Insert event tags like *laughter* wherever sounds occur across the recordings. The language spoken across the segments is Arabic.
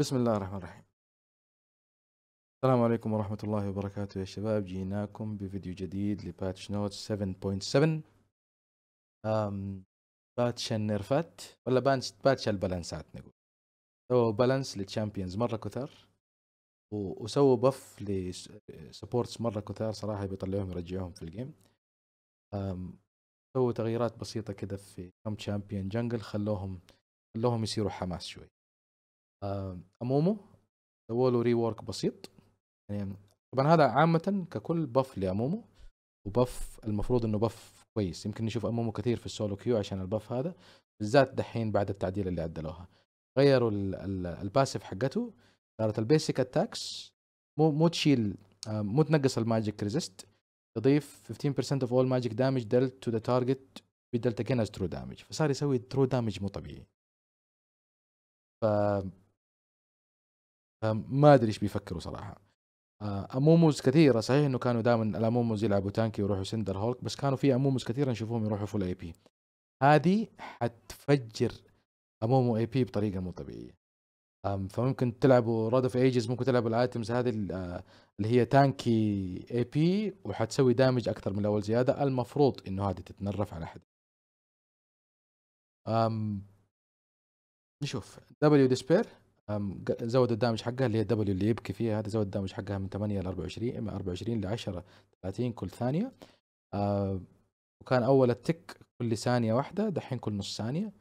بسم الله الرحمن الرحيم السلام عليكم ورحمة الله وبركاته يا شباب جيناكم بفيديو جديد لباتش نوت 7.7 باتش النرفات ولا بانش باتش البالانسات نقول سووا بالانس للشامبيونز مرة كثر وسووا بف لسبورتس مرة كثار صراحة بيطلعوهم يرجعوهم في الجيم سووا تغييرات بسيطة كده في كم شامبيون جنجل خلوهم خلوهم يصيروا حماس شوي آه، امومو سووا له ري ورك بسيط يعني طبعا هذا عامة ككل بف لامومو وبف المفروض انه بف كويس يمكن نشوف امومو كثير في السولو كيو عشان البف هذا بالذات دحين بعد التعديل اللي عدلوها غيروا الباسف حقته صارت البيسك اتاكس مو مو تشيل آه، مو تنقص الماجيك ريزيست تضيف 15% of all magic damage dealt to the target بدل تكنز ترو دامج فصار يسوي ترو دامج مو طبيعي ف ما ادري ايش بيفكروا صراحه آه، اموموز كثيره صحيح انه كانوا دائما الاموموز يلعبوا تانكي ويروحوا سندر هولك بس كانوا في اموموز كثيره نشوفهم يروحوا فول اي بي هذه حتفجر امومو اي بي بطريقه مو طبيعيه فممكن تلعبوا رود اوف ايجز ممكن تلعبوا الايتمز هذه آه، اللي هي تانكي اي بي وحتسوي دامج اكثر من الاول زياده المفروض انه هذه تتنرف على حد نشوف دبليو ديسبير زودوا الدامج حقها اللي هي دبليو اللي يبكي فيها هذا زود الدامج حقها من 8 ل 24 من 24 ل 10 30 كل ثانيه آه، وكان اول التك كل ثانيه واحده دحين كل نص ثانيه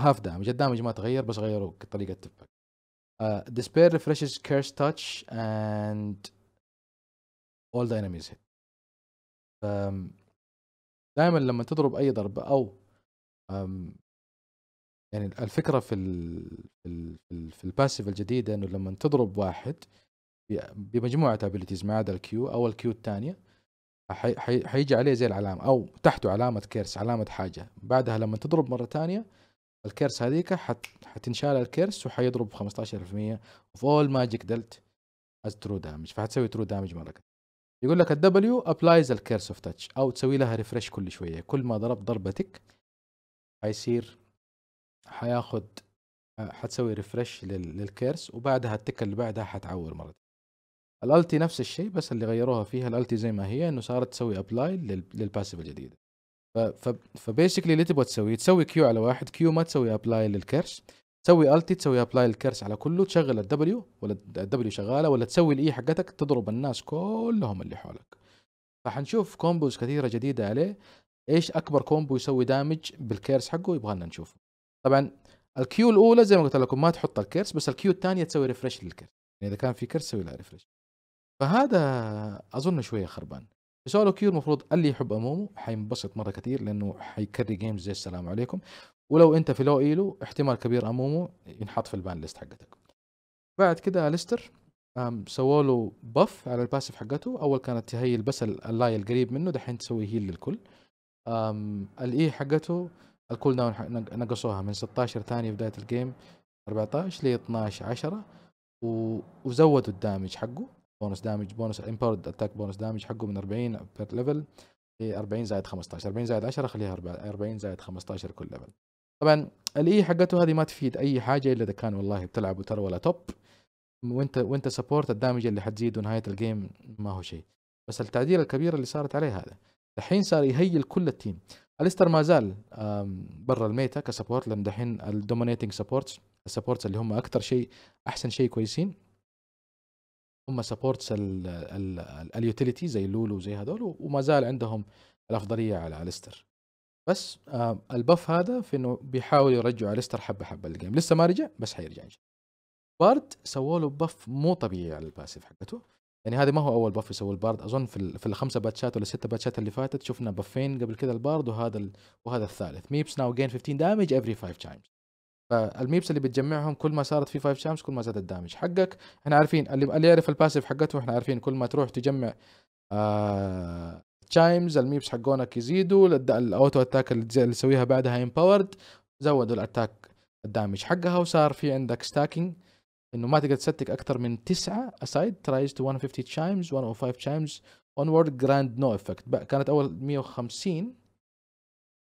هاف دامج الدامج ما تغير بس غيروا طريقه تفك ديسبير ريفرشز كيرس تاتش اند اول ذا انميز هيت دائما لما تضرب اي ضربه او يعني الفكره في الـ في, في الباسيف الجديده انه لما تضرب واحد بمجموعه ابيلتيز ما عدا الكيو او الكيو الثانيه حي حيجي عليه زي العلامه او تحته علامه كيرس علامه حاجه بعدها لما تضرب مره ثانيه الكيرس هذيك حت حتنشال الكيرس وحيضرب 15% اوف اول ماجيك دلت از ترو دامج فحتسوي ترو دامج مره يقول لك الدبليو ابلايز الكيرس اوف تاتش او تسوي لها ريفرش كل شويه كل ما ضربت ضربتك حيصير حياخذ آه، حتسوي ريفرش للكيرس وبعدها التكه اللي بعدها حتعور مره الالتي نفس الشيء بس اللي غيروها فيها الالتي زي ما هي انه صارت تسوي ابلاي للباسيف الجديده فبيسكلي اللي تبغى تسويه تسوي كيو على واحد كيو ما تسوي ابلاي للكيرس تسوي التي تسوي ابلاي للكيرس على كله تشغل الدبليو ولا الدبليو شغاله ولا تسوي الاي e حقتك تضرب الناس كلهم اللي حولك فحنشوف كومبوز كثيره جديده عليه ايش اكبر كومبو يسوي دامج بالكيرس حقه يبغالنا نشوفه طبعا الكيو الاولى زي ما قلت لكم ما تحط الكرس بس الكيو الثانيه تسوي ريفرش للكرس يعني اذا كان في كرس تسوي لها ريفرش فهذا اظن شويه خربان سولو كيو المفروض اللي يحب امومو حينبسط مره كثير لانه حيكري جيمز زي السلام عليكم ولو انت في لو ايلو احتمال كبير امومو ينحط في البان ليست حقتك بعد كده الستر سووا له بف على الباسف حقته اول كانت تهيل بس اللاي القريب منه دحين تسوي هيل للكل الاي e حقته الكول داون نقصوها من 16 ثانيه بدايه الجيم 14 ل 12 10 وزودوا الدامج حقه بونس دامج بونس امبورد اتاك بونس دامج حقه من 40 بير ليفل ل 40 زائد 15 40 زائد 10 خليها 40 زائد 15 كل ليفل طبعا الاي حقته هذه ما تفيد اي حاجه الا اذا كان والله بتلعب ترى ولا توب وانت وانت سبورت الدامج اللي حتزيده نهايه الجيم ما هو شيء بس التعديل الكبير اللي صارت عليه هذا الحين صار يهيل كل التيم اليستر ما زال برا الميتا كسبورت لان دحين الدومينيتنج سبورتس السبورتس اللي هم اكثر شيء احسن شيء كويسين هم سبورتس اليوتيليتي زي لولو وزي هذول وما زال عندهم الافضليه على اليستر بس البف هذا في انه بيحاول يرجع اليستر حبه حبه الجيم لسه ما رجع بس حيرجع ان شاء الله بارد سووا له بف مو طبيعي على الباسيف حقته يعني هذا ما هو اول بف يسوي البارد اظن في في الخمسه باتشات ولا سته باتشات اللي فاتت شفنا بفين قبل كذا البارد وهذا ال... وهذا الثالث ميبس ناو جين 15 دامج افري 5 تايمز فالميبس اللي بتجمعهم كل ما صارت في 5 تايمز كل ما زاد الدامج حقك احنا عارفين اللي, اللي يعرف الباسيف حقته احنا عارفين كل ما تروح تجمع آه... تايمز الميبس حقونك يزيدوا الاوتو اتاك اللي تسويها بعدها امباورد زودوا الاتاك الدامج حقها وصار في عندك ستاكينج انه ما تقدر تستك اكثر من 9 اسايد ترايز تو 150 تشايمز 105 تشايمز وورد جراند نو افكت كانت اول 150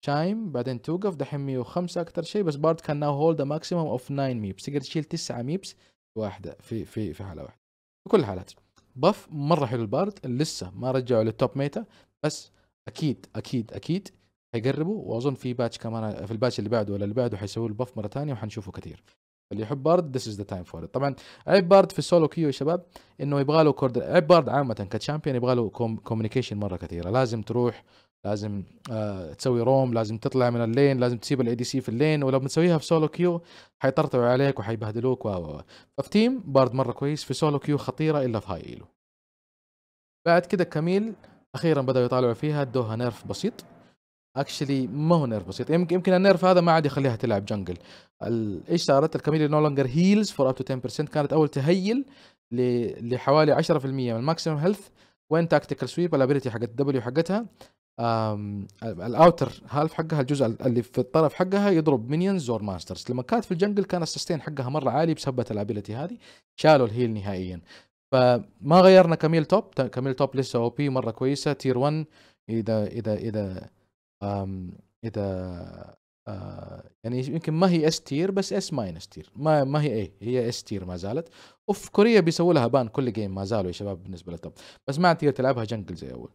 تشايم بعدين توقف دحين 105 اكثر شيء بس بارد كان ناو هولد ماكسيموم اوف 9 ميبس تقدر تشيل 9 ميبس واحده في في في حاله واحده في كل الحالات بف مره حلو البارد لسه ما رجعوا للتوب ميتا بس اكيد اكيد اكيد هيقربوا واظن في باتش كمان في الباتش اللي بعده ولا اللي بعده حيسووا البف مره ثانيه وحنشوفه كثير اللي يحب بارد ذس از ذا تايم فور طبعا عيب بارد في السولو كيو يا شباب انه يبغى له كورد عيب بارد عامه كتشامبيون يبغى له كوميونيكيشن مره كثيره لازم تروح لازم آه تسوي روم لازم تطلع من اللين لازم تسيب الاي دي سي في اللين ولو بتسويها في سولو كيو حيطرطعوا عليك وحيبهدلوك و ففي تيم بارد مره كويس في سولو كيو خطيره الا في هاي ايلو بعد كده كميل اخيرا بداوا يطالعوا فيها ادوها نيرف بسيط اكشلي ما هو نيرف بسيط يمكن يمكن النيرف هذا ما عاد يخليها تلعب جنجل ايش صارت الكاميليا نو لونجر هيلز فور اب تو 10% كانت اول تهيل لحوالي 10% من الماكسيمم هيلث وين تاكتيكال سويب الابيلتي حقت الدبليو حقتها الاوتر هالف حقها الجزء اللي في الطرف حقها يضرب مينيونز اور ماسترز لما كانت في الجنجل كان السستين حقها مره عالي بسبب الابيلتي هذه شالوا الهيل نهائيا فما غيرنا كميل توب كميل توب لسه او بي مره كويسه تير 1 اذا اذا اذا اذا آه، يعني يمكن ما هي اس تير بس اس ماينس تير ما ما هي اي هي اس تير ما زالت وفي كوريا بيسووا لها بان كل جيم ما زالوا يا شباب بالنسبه للتوب بس ما عاد تقدر تلعبها جنجل زي اول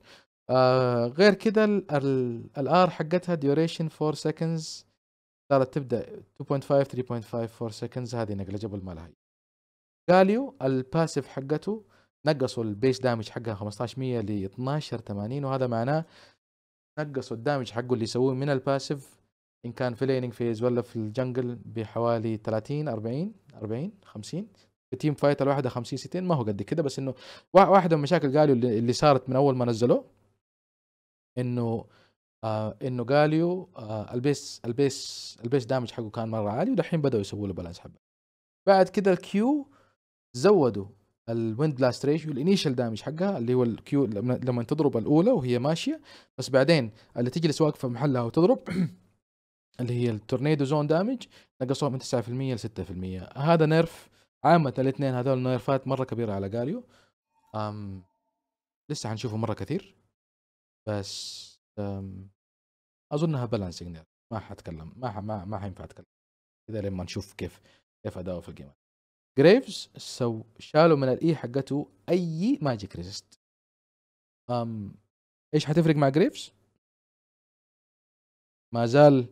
آه، غير كذا الار حقتها ديوريشن 4 سكندز صارت تبدا 2.5 3.5 4 سكندز هذه نجلجبل ما لها جاليو الباسيف حقته نقصوا البيس دامج حقها 1500 ل 1280 وهذا معناه نقصوا الدامج حقه اللي يسووه من الباسيف ان كان في ليننج فيز ولا في الجنجل بحوالي 30 40 40 50 في تيم فايت الواحده 50 60 ما هو قد كده بس انه واحده من المشاكل قالوا اللي صارت من اول ما نزلوه انه آه انه قاليو آه البيس البيس البيس دامج حقه كان مره عالي ودحين بداوا يسووا له بالانس حبه بعد كده الكيو زودوا الويند بلاست ريشيو الانيشال دامج حقها اللي هو الكيو لما تضرب الاولى وهي ماشيه بس بعدين اللي تجلس واقفه محلها وتضرب *clears throat* اللي هي التورنيدو زون دامج نقصوها من 9% ل 6% هذا نيرف عامة الاثنين هذول نيرفات مرة كبيرة على جاليو أم لسه حنشوفه مرة كثير بس أم اظنها بالانسنج نيرف ما حتكلم ما ح... ما, ما حينفع اتكلم كذا لما نشوف كيف كيف اداؤه في الجيم جريفز سو شالوا من الاي حقته اي ماجيك ريزست أم ايش حتفرق مع جريفز؟ ما زال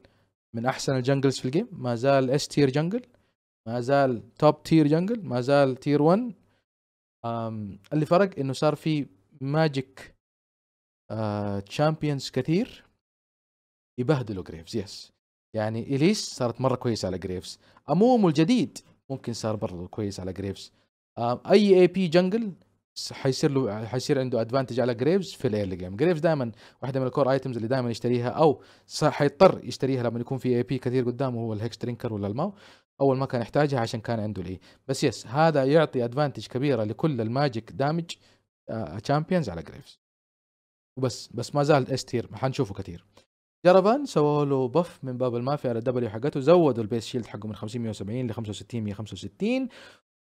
من احسن الجنجلز في الجيم ما زال اس تير جنجل ما زال توب تير جنجل ما زال تير 1 اللي فرق انه صار في ماجيك آه، تشامبيونز كثير يبهدلوا جريفز يس يعني اليس صارت مره كويسه على جريفز امومو الجديد ممكن صار برضه كويس على جريفز اي اي بي جنجل حيصير له حيصير عنده ادفانتج على جريفز في الايرلي جيم جريفز دائما واحده من الكور ايتمز اللي دائما يشتريها او حيضطر يشتريها لما يكون في اي بي كثير قدامه هو الهيكس ترينكر ولا الماو اول ما كان يحتاجها عشان كان عنده الاي بس يس هذا يعطي ادفانتج كبيره لكل الماجيك دامج آه، تشامبيونز على جريفز وبس بس ما زال اس تير حنشوفه كثير جربان سووا له بف من باب المافيا على دبليو حقته زودوا البيس شيلد حقه من 50 170 ل 65 165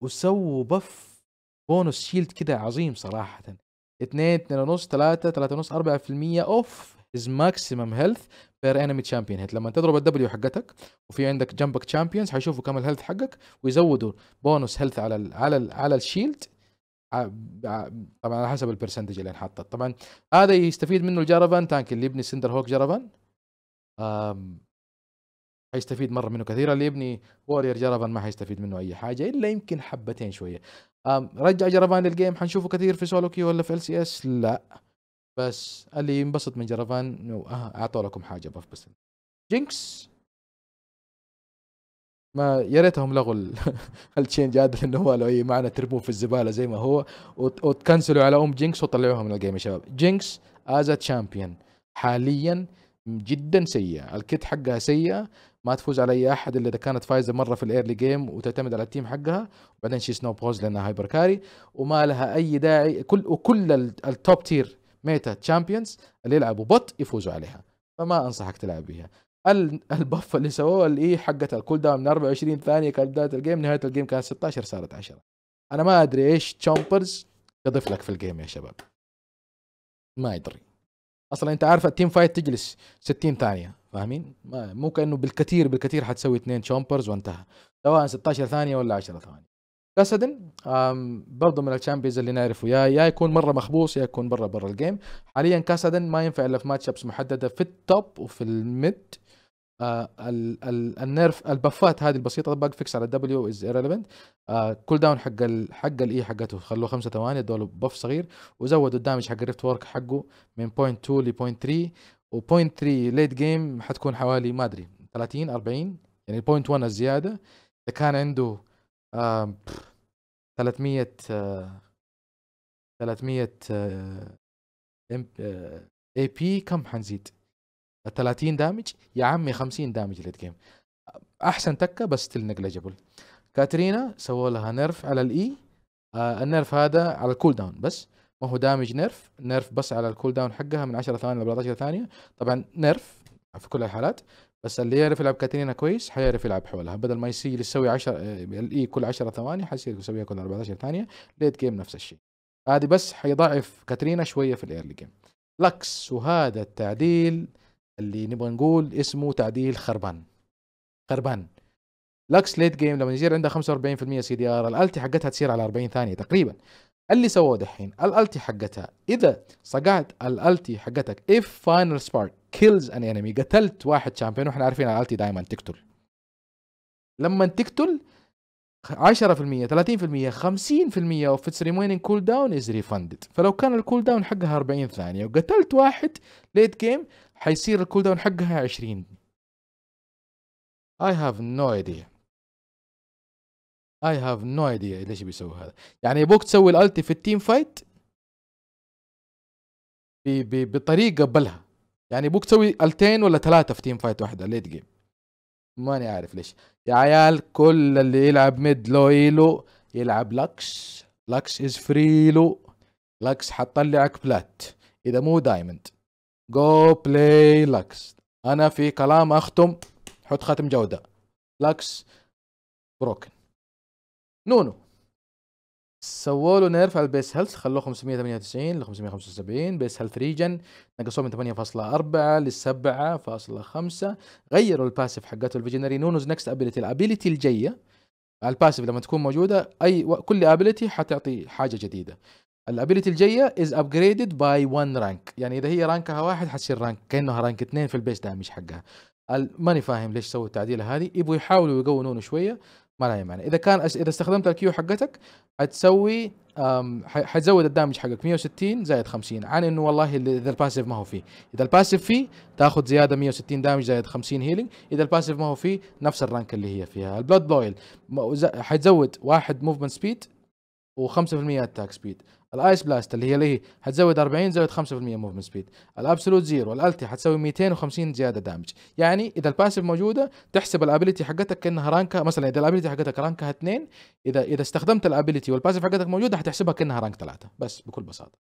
وسووا بف بونس شيلد كده عظيم صراحه 2 2 ونص 3 3 ونص 4% اوف از ماكسيمم هيلث بير انمي تشامبيون هيت لما تضرب الدبليو حقتك وفي عندك جنبك تشامبيونز حيشوفوا كم الهيلث حقك ويزودوا بونس هيلث على الـ على الـ على الشيلد طبعا على حسب البرسنتج اللي انحطت طبعا هذا يستفيد منه الجارفان تانك اللي يبني سندر هوك جارفان حيستفيد مره منه كثيرا اللي يبني وورير جرفان ما حيستفيد منه اي حاجه الا يمكن حبتين شويه رجع جرفان للجيم حنشوفه كثير في سولو كيو ولا في ال سي اس لا بس اللي ينبسط من جرفان انه آه، اعطوا لكم حاجه بف بس جينكس ما يا ريتهم لغوا التشينج *laughs* هذا لانه هو له اي معنى تربوه في الزباله زي ما هو وتكنسلوا على ام جينكس وطلعوها من الجيم يا شباب جينكس از تشامبيون حاليا جدا سيئه الكت حقها سيئه ما تفوز على اي احد الا اذا كانت فايزه مره في الايرلي جيم وتعتمد على التيم حقها وبعدين شي سنو بوز لانها هايبر كاري وما لها اي داعي كل وكل التوب تير ميتا تشامبيونز اللي يلعبوا بوت يفوزوا عليها فما انصحك تلعب بها البف اللي سووه اللي هي حقت الكول داون من 24 ثانيه كانت بدايه الجيم نهايه الجيم كانت 16 صارت 10 انا ما ادري ايش تشومبرز يضيف لك في الجيم يا شباب ما ادري اصلا انت عارف التيم فايت تجلس 60 ثانيه فاهمين مو كانه بالكثير بالكثير حتسوي اثنين تشومبرز وانتهى سواء 16 ثانيه ولا 10 ثواني كاسدن برضه من الشامبيونز اللي نعرفه يا يا يكون مره مخبوص يا يكون برا برا الجيم حاليا كاسدن ما ينفع الا في ماتش ابس محدده في التوب وفي الميد آه ال ال النيرف البفات هذه البسيطه باج فيكس على الدبليو از ايرليفنت كول داون حق ال حق الاي e حقته خلوه خمسة ثواني ادوا بف صغير وزودوا الدامج حق الريفت ورك حقه من بوينت 2 لبوينت 3 وبوينت 3 ليت جيم حتكون حوالي ما ادري 30 40 يعني بوينت 1 الزياده اذا كان عنده آه 300 آه 300 اي بي كم حنزيد؟ 30 دامج يا عمي 50 دامج ليت جيم احسن تكه بس ستيل نجلجبل كاترينا سووا لها نيرف على الاي e. آه النيرف هذا على الكول داون بس ما هو دامج نيرف نيرف بس على الكول داون حقها من 10 ثواني ل 14 ثانيه طبعا نيرف في كل الحالات بس اللي يعرف يلعب كاترينا كويس حيعرف يلعب حولها بدل ما يصير يسوي 10 آه، الاي e كل 10 ثواني حيصير يسويها كل 14 ثانيه ليت جيم نفس الشيء هذه بس حيضعف كاترينا شويه في الايرلي جيم لكس وهذا التعديل اللي نبغى نقول اسمه تعديل خربان خربان لاكس ليت جيم لما يصير عندها 45% سي دي ار الالتي حقتها تصير على 40 ثانيه تقريبا اللي سووه دحين الالتي حقتها اذا صقعت الالتي حقتك اف فاينل سبارك كيلز ان انمي قتلت واحد شامبيون واحنا عارفين الالتي دائما تقتل لما تقتل 10% 30% 50% اوف اتس ريمينينج كول داون از ريفندد فلو كان الكول داون حقها 40 ثانية وقتلت واحد ليت جيم حيصير الكول داون حقها 20 I have no idea I have no idea ليش بيسوي هذا يعني يبوك تسوي الالتي في التيم فايت بي بي بطريقه بلها يعني يبوك تسوي التين ولا ثلاثه في تيم فايت واحده ليت جيم ماني عارف ليش يا عيال كل اللي يلعب ميد لو ايلو يلعب لكس لكس از فري لو لكس حطلعك بلات اذا مو دايموند جو بلاي لكس انا في كلام اختم حط خاتم جوده لكس بروكن نونو سووا له نيرف على البيس هيلث خلوه 598 ل 575 بيس هيلث ريجن نقصوه من 8.4 ل 7.5 غيروا الباسيف حقته الفيجنري نونوز نكست ابيلتي الابيلتي الجايه الباسيف لما تكون موجوده اي كل ابيلتي حتعطي حاجه جديده الابيلتي الجايه از ابجريدد باي 1 رانك يعني اذا هي رانكها واحد حتصير رانك كانها رانك 2 في البيس دامج حقها ماني فاهم ليش سووا التعديله هذه يبغوا يحاولوا يقونونه شويه ما لها معنى اذا كان اذا استخدمت الكيو حقتك حتسوي حتزود الدامج حقك 160 زائد 50 عن انه والله اذا الباسيف ما هو فيه اذا الباسيف فيه تاخذ زياده 160 دامج زائد 50 هيلينج اذا الباسيف ما هو فيه نفس الرانك اللي هي فيها البلاد بويل حتزود واحد موفمنت سبيد و5% اتاك سبيد الايس بلاست اللي هي هي هتزود 40 زود 5% موفمنت سبيد الابسولوت زيرو الالتي حتسوي 250 زياده دامج يعني اذا الباسيف موجوده تحسب الابيلتي حقتك كانها رانكه مثلا اذا الابيلتي حقتك رانكها 2 اذا اذا استخدمت الابيلتي والباسيف حقتك موجوده حتحسبها كانها رانك 3 بس بكل بساطه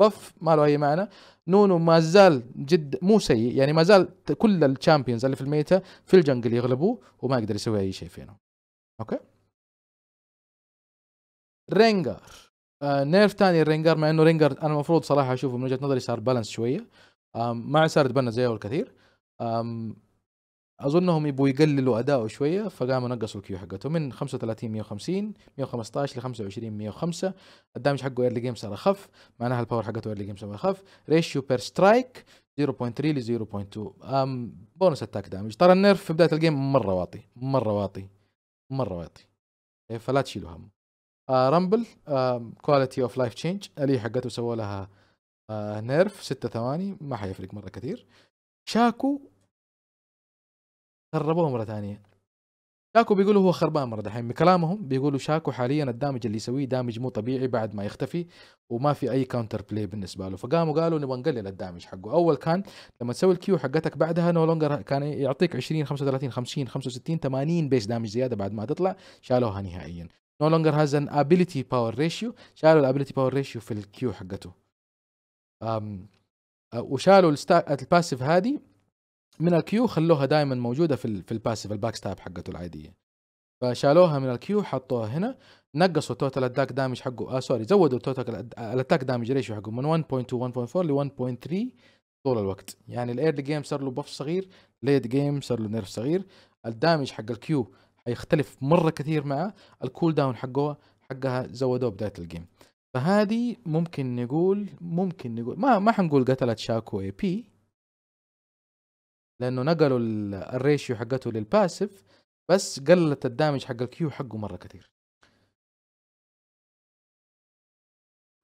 بف ما له اي معنى نونو ما زال جد مو سيء يعني ما زال كل الشامبيونز اللي في الميتا في الجنجل يغلبوه وما يقدر يسوي اي شيء فينا اوكي رينجر آه نيرف تاني رينجر مع انه رينجر انا المفروض صراحه اشوفه من وجهه نظري صار بالانس شويه ما صار يتبنى زي اول كثير اظنهم يبغوا يقللوا اداؤه شويه فقاموا نقصوا الكيو حقته من 35 150 115 ل 25 105 الدامج حقه ايرلي جيم صار اخف معناها الباور حقته ايرلي جيم صار اخف ريشيو بير سترايك 0.3 ل 0.2 بونس اتاك دامج ترى النيرف في بدايه الجيم مره واطي مره واطي مره واطي إيه، فلا تشيلوا هم رامبل كواليتي اوف لايف تشينج اللي حقته سووا لها آه، نيرف ستة ثواني ما حيفرق مره كثير شاكو خربوه مره ثانيه شاكو بيقولوا هو خربان مره دحين بكلامهم بيقولوا شاكو حاليا الدامج اللي يسويه دامج مو طبيعي بعد ما يختفي وما في اي كاونتر بلاي بالنسبه له فقاموا قالوا نبغى نقلل الدامج حقه اول كان لما تسوي الكيو حقتك بعدها نو لونجر كان يعطيك 20 35 50 65 80 بيس دامج زياده بعد ما تطلع شالوها نهائيا نو لونجر has an ability باور ريشيو شالوا الابيليتي باور ريشيو في الكيو حقته أم آه، وشالوا الباسيف هذه من الكيو خلوها دائما موجوده في في الباسيف الباك ستاب حقته العاديه فشالوها من الكيو حطوها هنا نقصوا توتال اتاك دامج حقه آه سوري زودوا التوتال الاتاك دامج ريشيو حقه من 1.2 1.4 ل 1.3 طول الوقت يعني الايرلي جيم صار له بف صغير ليت جيم صار له نيرف صغير الدامج حق الكيو حيختلف مره كثير مع الكول داون حقه حقها زودوه بدايه الجيم فهذه ممكن نقول ممكن نقول ما ما حنقول قتلت شاكو اي بي لانه نقلوا الريشيو حقته للباسف بس قلت الدامج حق الكيو حقه مره كثير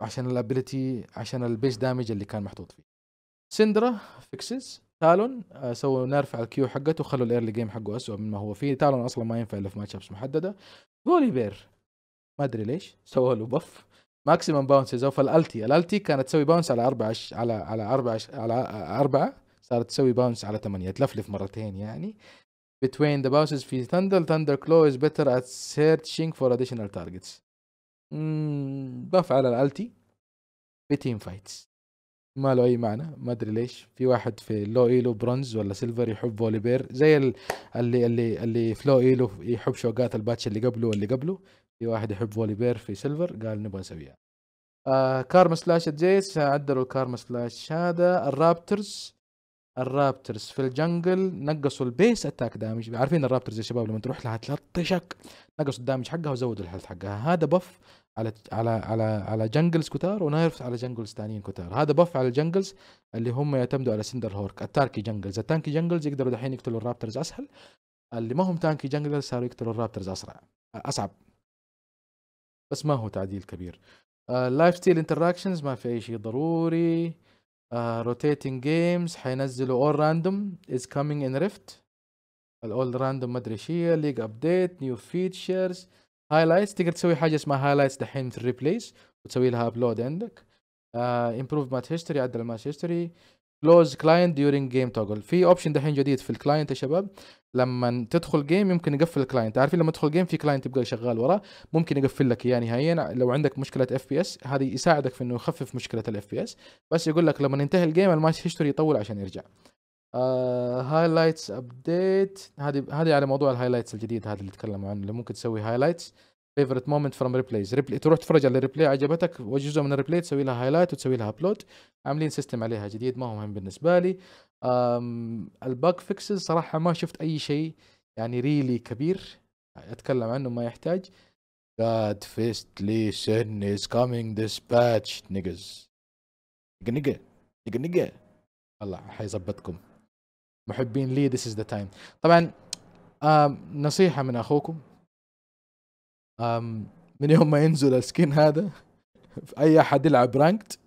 عشان الابيلتي عشان البيس دامج اللي كان محطوط فيه سندرا فيكسز تالون آه، سووا نرفع الكيو حقته وخلوا الايرلي جيم حقه اسوء مما هو فيه تالون اصلا ما ينفع الا في ماتش ابس محدده جولي بير ما ادري ليش سووا له بف ماكسيمم باونسز او فالالتي الالتي كانت تسوي باونس على اربعة ش... على على اربعة ش... على اربعة صارت تسوي باونس على ثمانية تلفلف مرتين يعني between the bounces في ثندر ثندر كلو is better at searching for additional targets اممم بف على الالتي في تيم فايتس ما له اي معنى ما ادري ليش في واحد في لو ايلو برونز ولا سيلفر يحب فوليبير زي اللي اللي اللي في لو ايلو يحب شوقات الباتش اللي قبله واللي قبله في واحد يحب فوليبير في سيلفر قال نبغى نسويها آه كارما سلاش جيس عدلوا الكارما سلاش هذا الرابترز الرابترز في الجنجل نقصوا البيس اتاك دامج عارفين الرابترز يا شباب لما تروح لها تلطشك نقصوا الدامج حقها وزودوا الهيلث حقها هذا بف على على على على جنجلز كتار ونيرفز على جنجلز ثانيين كتار هذا بف على الجنجلز اللي هم يعتمدوا على سندر هورك التانكي جنجلز التانكي جنجلز يقدروا دحين يقتلوا الرابترز اسهل اللي ما هم تانكي جنجلز صاروا يقتلوا الرابترز اسرع اصعب بس ما هو تعديل كبير اللايف ستيل انتراكشنز ما في اي شيء ضروري روتيتنج آه، جيمز حينزلوا اول راندوم از كامينج ان ريفت الاول راندوم ما ادري ايش هي ليج ابديت نيو فيتشرز هايلايتس تقدر تسوي حاجه اسمها هايلايتس دحين في الريبليس وتسوي لها ابلود عندك امبروف ماتش هيستوري عدل الماتش هيستوري كلوز كلاينت ديورينج جيم توجل في اوبشن دحين جديد في الكلاينت يا شباب لما تدخل جيم يمكن يقفل الكلاينت عارفين لما تدخل جيم في كلاينت يبقى شغال ورا ممكن يقفل لك اياه يعني نهائيا لو عندك مشكله اف بي اس هذه يساعدك في انه يخفف مشكله الاف بي اس بس يقول لك لما ينتهي الجيم الماتش هيستوري يطول عشان يرجع هايلايتس آه، ابديت هذه هذه على يعني موضوع الهايلايتس الجديد هذا اللي تكلموا عنه اللي ممكن تسوي هايلايتس فيفرت مومنت فروم ريبليز ريبلي تروح تتفرج على الريبلاي عجبتك وجزء من الريبلاي تسوي لها هايلايت وتسوي لها ابلود عاملين سيستم عليها جديد ما هو مهم بالنسبه لي الباك فيكسز صراحه ما شفت اي شيء يعني ريلي كبير اتكلم عنه ما يحتاج God fist listen is coming this patch niggas نيجا نيجا نيجا الله حيظبطكم محبين لي ذيس از ذا تايم طبعا نصيحه من اخوكم من يوم ما ينزل السكين هذا اي احد يلعب رانكت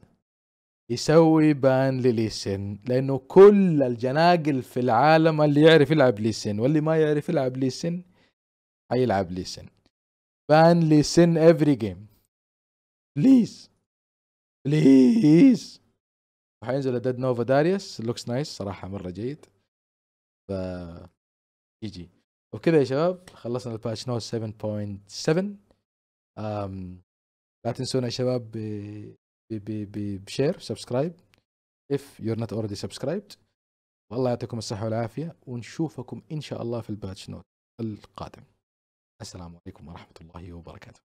يسوي بان لليسن لانه كل الجناقل في العالم اللي يعرف يلعب ليسن واللي ما يعرف يلعب ليسن حيلعب ليسن بان ليسن افري جيم بليز بليز وحينزل ديد نوفا داريوس لوكس نايس صراحه مره جيد جي جي وبكذا يا شباب خلصنا الباتش نوت 7.7 لا تنسونا يا شباب بشير سبسكرايب if you're not already subscribed والله يعطيكم الصحة والعافية ونشوفكم إن شاء الله في الباتش نوت القادم السلام عليكم ورحمة الله وبركاته